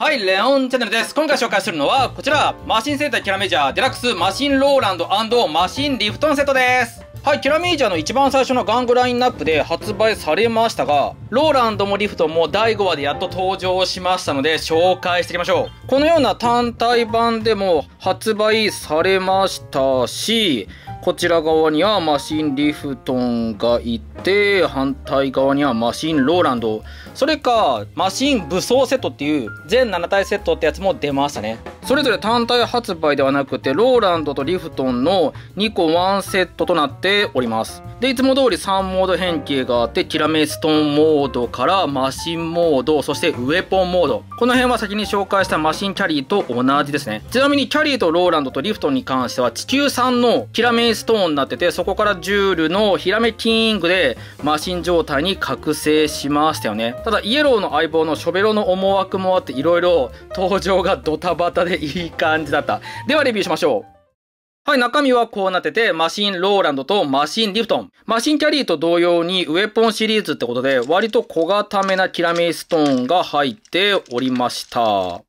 はい、レオンチャンネルです。今回紹介するのは、こちら、マシン戦隊キャラメジャーデラックスマシンローランドマシンリフトンセットです。はい、キャラメージャーの一番最初の玩具ラインナップで発売されましたが、ローランドもリフトンも第5話でやっと登場しましたので、紹介していきましょう。このような単体版でも発売されましたし、こちら側にはマシンリフトンがいて、反対側にはマシンローランド。それか、マシン武装セットっていう、全7体セットってやつも出ましたね。それぞれ単体発売ではなくて、ローランドとリフトンの2個1セットとなっております。で、いつも通り3モード変形があって、キラメストンモードからマシンモード、そしてウェポンモード。この辺は先に紹介したマシンキャリーと同じですね。ちなみにキャリーとローランドとリフトンに関しては、地球産のキラメインストーンになってて、そこからジュールのヒラメキングでマシン状態に覚醒しましたよね。ただ、イエローの相棒のショベロの思惑もあって、いろいろ登場がドタバタでいい感じだった。では、レビューしましょう。はい、中身はこうなってて、マシンローランドとマシンリフトン。マシンキャリーと同様にウェポンシリーズってことで、割と小型めなキラメイストーンが入っておりました。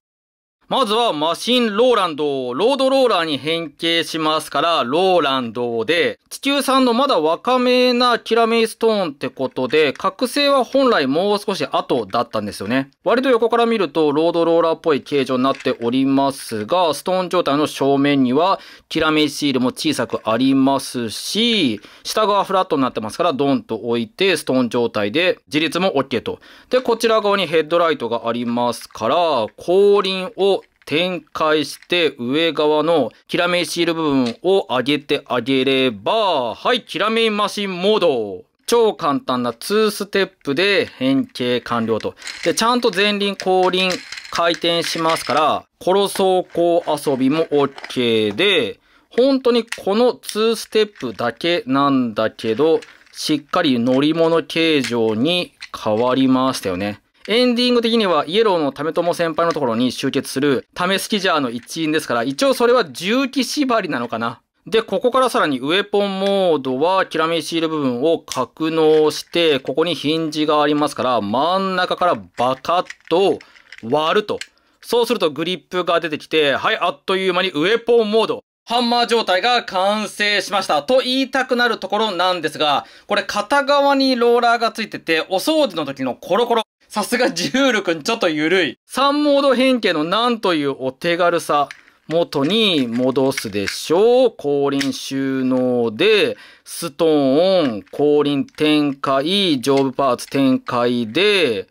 まずはマシンローランドをロードローラーに変形しますから、ローランドで、地球産のまだ若めなキラメイストーンってことで、覚醒は本来もう少し後だったんですよね。割と横から見るとロードローラーっぽい形状になっておりますが、ストーン状態の正面にはキラメイシールも小さくありますし、下側フラットになってますからドンと置いてストーン状態で自立も OK と。で、こちら側にヘッドライトがありますから、後輪を展開して上側のきらめいシール部分を上げてあげれば、はい、きらめいマシンモード。超簡単な2ステップで変形完了と。で、ちゃんと前輪後輪回転しますから、の走行遊びも OK で、本当にこの2ステップだけなんだけど、しっかり乗り物形状に変わりましたよね。エンディング的にはイエローのたと友先輩のところに集結する、ためスキジャーの一員ですから、一応それは重機縛りなのかな。で、ここからさらにウェポンモードは、キラメシール部分を格納して、ここにヒンジがありますから、真ん中からバカッと割ると。そうするとグリップが出てきて、はい、あっという間にウェポンモード。ハンマー状態が完成しましたと言いたくなるところなんですが、これ片側にローラーがついてて、お掃除の時のコロコロ。さすが重力にちょっと緩い。3モード変形のなんというお手軽さ。元に戻すでしょう。後輪収納で、ストーン、後輪展開、上部パーツ展開で、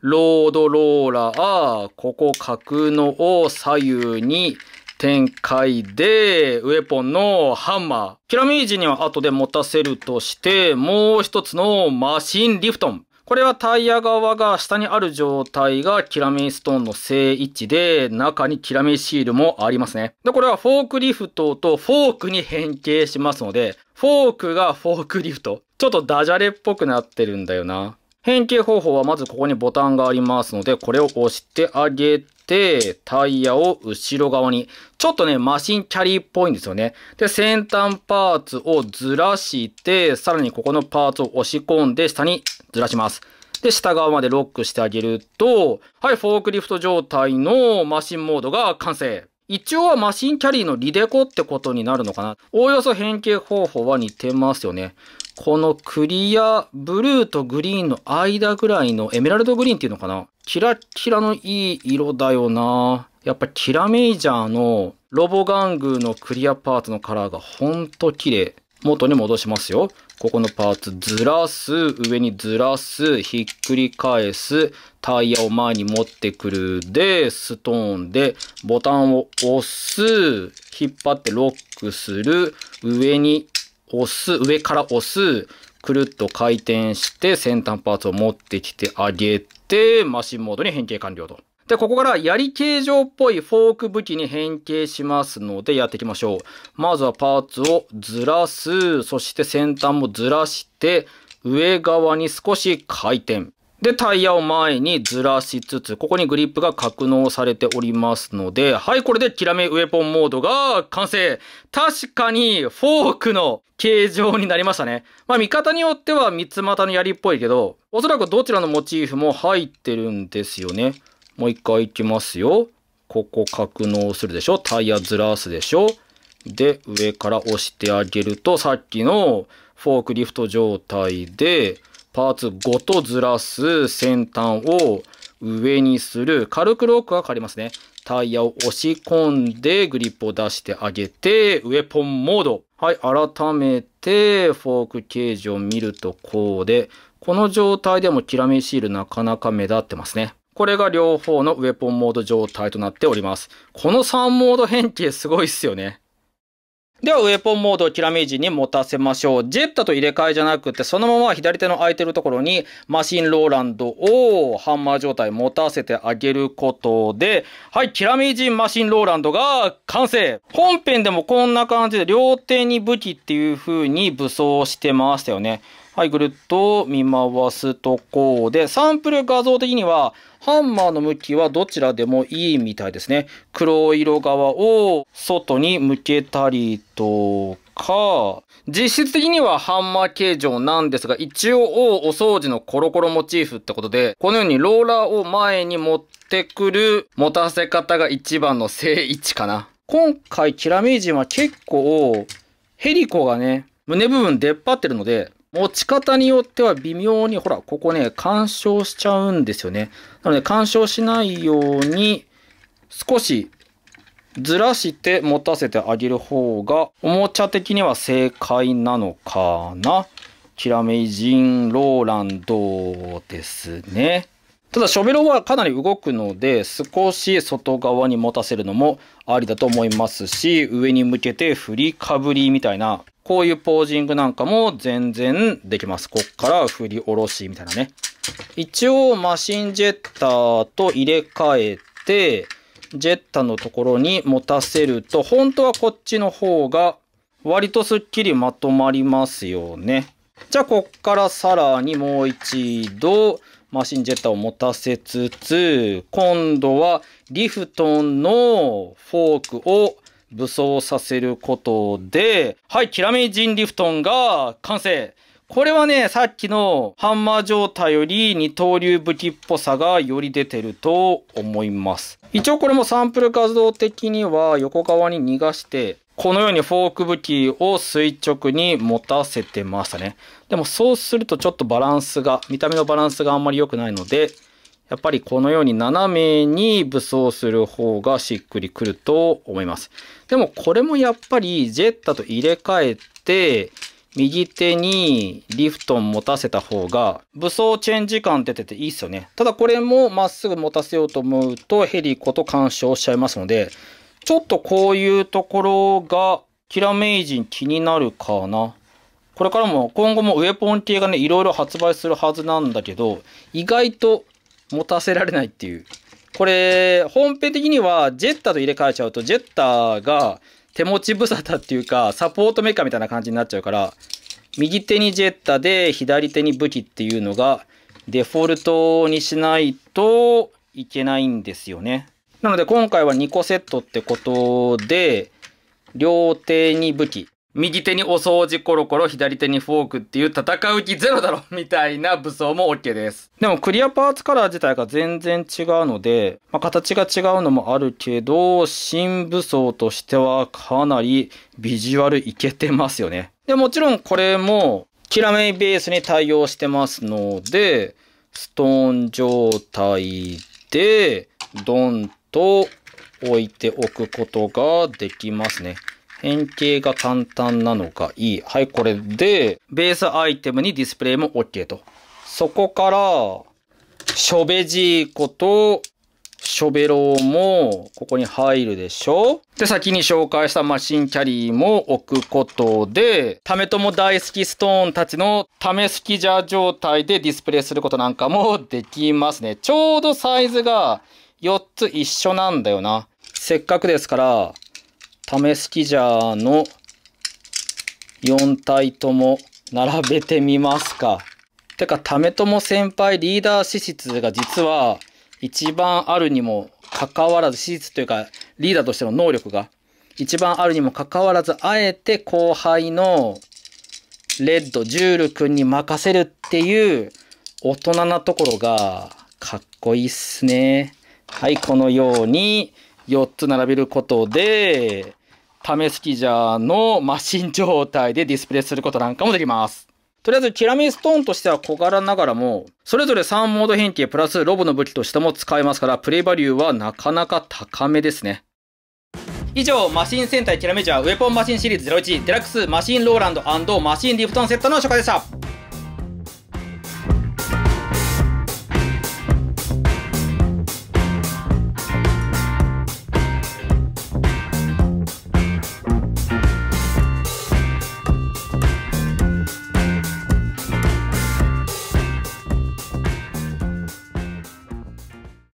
ロードローラー、ここ格納を左右に展開で、ウェポンのハンマー、キラミージには後で持たせるとして、もう一つのマシンリフトン。これはタイヤ側が下にある状態がキラメイストーンの正位置で、中にキラメイシールもありますね。で、これはフォークリフトとフォークに変形しますので、フォークがフォークリフト。ちょっとダジャレっぽくなってるんだよな。変形方法はまずここにボタンがありますので、これを押してあげて、タイヤを後ろ側に。ちょっとね、マシンキャリーっぽいんですよね。で、先端パーツをずらして、さらにここのパーツを押し込んで下にずらします。で、下側までロックしてあげると、はい、フォークリフト状態のマシンモードが完成。一応はマシンキャリーのリデコってことになるのかな。おおよそ変形方法は似てますよね。このクリア、ブルーとグリーンの間ぐらいのエメラルドグリーンっていうのかなキラキラのいい色だよなやっぱキラメイジャーのロボ玩具のクリアパーツのカラーがほんと綺麗。元に戻しますよ。ここのパーツずらす、上にずらす、ひっくり返す、タイヤを前に持ってくる、で、ストーンで、ボタンを押す、引っ張ってロックする、上に押す、上から押す、くるっと回転して先端パーツを持ってきてあげて、マシンモードに変形完了と。で、ここから槍形状っぽいフォーク武器に変形しますのでやっていきましょう。まずはパーツをずらす、そして先端もずらして、上側に少し回転。で、タイヤを前にずらしつつ、ここにグリップが格納されておりますので、はい、これでキラメウェポンモードが完成確かに、フォークの形状になりましたね。まあ、見方によっては三つ股の槍っぽいけど、おそらくどちらのモチーフも入ってるんですよね。もう一回いきますよ。ここ格納するでしょタイヤずらすでしょで、上から押してあげると、さっきのフォークリフト状態で、パーツごとずらす先端を上にする。軽くロックがかかりますね。タイヤを押し込んでグリップを出してあげて、ウェポンモード。はい、改めてフォークケージを見るとこうで、この状態でもキラメシールなかなか目立ってますね。これが両方のウェポンモード状態となっております。この3モード変形すごいっすよね。では、ウェポンモードをキラメージに持たせましょう。ジェッタと入れ替えじゃなくて、そのまま左手の空いてるところに、マシンローランドをハンマー状態持たせてあげることで、はい、キラメージマシンローランドが完成本編でもこんな感じで、両手に武器っていう風に武装してましたよね。はい、ぐるっと見回すとこで、サンプル画像的には、ハンマーの向きはどちらでもいいみたいですね。黒色側を外に向けたりとか、実質的にはハンマー形状なんですが、一応お掃除のコロコロモチーフってことで、このようにローラーを前に持ってくる持たせ方が一番の正位置かな。今回、キラメイジンは結構、ヘリコがね、胸部分出っ張ってるので、持ち方によっては微妙に、ほら、ここね、干渉しちゃうんですよね。なので、干渉しないように、少しずらして持たせてあげる方が、おもちゃ的には正解なのかな。キラメイジン・ローランドですね。ただ、ショベロはかなり動くので、少し外側に持たせるのもありだと思いますし、上に向けて振りかぶりみたいなこういうポージングなんかも全然できます。こっから振り下ろしみたいなね。一応マシンジェッターと入れ替えて、ジェッタのところに持たせると、本当はこっちの方が割とすっきりまとまりますよね。じゃあこっからさらにもう一度マシンジェッターを持たせつつ、今度はリフトンのフォークを武装させることで、はい、キラメいジンリフトンが完成。これはね、さっきのハンマー状態より二刀流武器っぽさがより出てると思います。一応これもサンプル画像的には横側に逃がして、このようにフォーク武器を垂直に持たせてましたね。でもそうするとちょっとバランスが、見た目のバランスがあんまり良くないので、やっぱりこのように斜めに武装する方がしっくりくると思います。でもこれもやっぱりジェッタと入れ替えて、右手にリフトン持たせた方が武装チェンジ感出てていいっすよね。ただこれもまっすぐ持たせようと思うとヘリコと干渉しちゃいますので、ちょっとこういうところがキラメイジン気になるかな。これからも今後もウェポン系がね、いろいろ発売するはずなんだけど、意外と持たせられないっていう。これ、本編的にはジェッタと入れ替えちゃうと、ジェッタが手持ち無沙汰っていうか、サポートメカーみたいな感じになっちゃうから、右手にジェッタで左手に武器っていうのがデフォルトにしないといけないんですよね。なので今回は2個セットってことで、両手に武器、右手にお掃除コロコロ、左手にフォークっていう戦う気ゼロだろ みたいな武装も OK です。でもクリアパーツカラー自体が全然違うので、まあ、形が違うのもあるけど、新武装としてはかなりビジュアルいけてますよね。で、もちろんこれも、キラメイベースに対応してますので、ストーン状態で、ドンと置いておくことができますね。変形が簡単なのがいい。はい、これで、ベースアイテムにディスプレイも OK と。そこから、ショベジーコと、ショベローも、ここに入るでしょで、先に紹介したマシンキャリーも置くことで、ためとも大好きストーンたちのためスキジャー状態でディスプレイすることなんかもできますね。ちょうどサイズが4つ一緒なんだよな。せっかくですから、試すキジャーの4体とも並べてみますか。てか、為友先輩リーダー資質が実は一番あるにもかかわらず、資質というかリーダーとしての能力が一番あるにもかかわらず、あえて後輩のレッド、ジュール君に任せるっていう大人なところがかっこいいっすね。はい、このように4つ並べることで、試すジじゃのマシン状態でディスプレイすることなんかもできます。とりあえず、ティラミストーンとしては小柄ながらも、それぞれ3モード変形プラスロボの武器としても使えますから、プレイバリューはなかなか高めですね。以上、マシン戦隊ティラメジャーウェポンマシンシリーズ01デラックスマシンローランドマシンリフトンセットの紹介でした。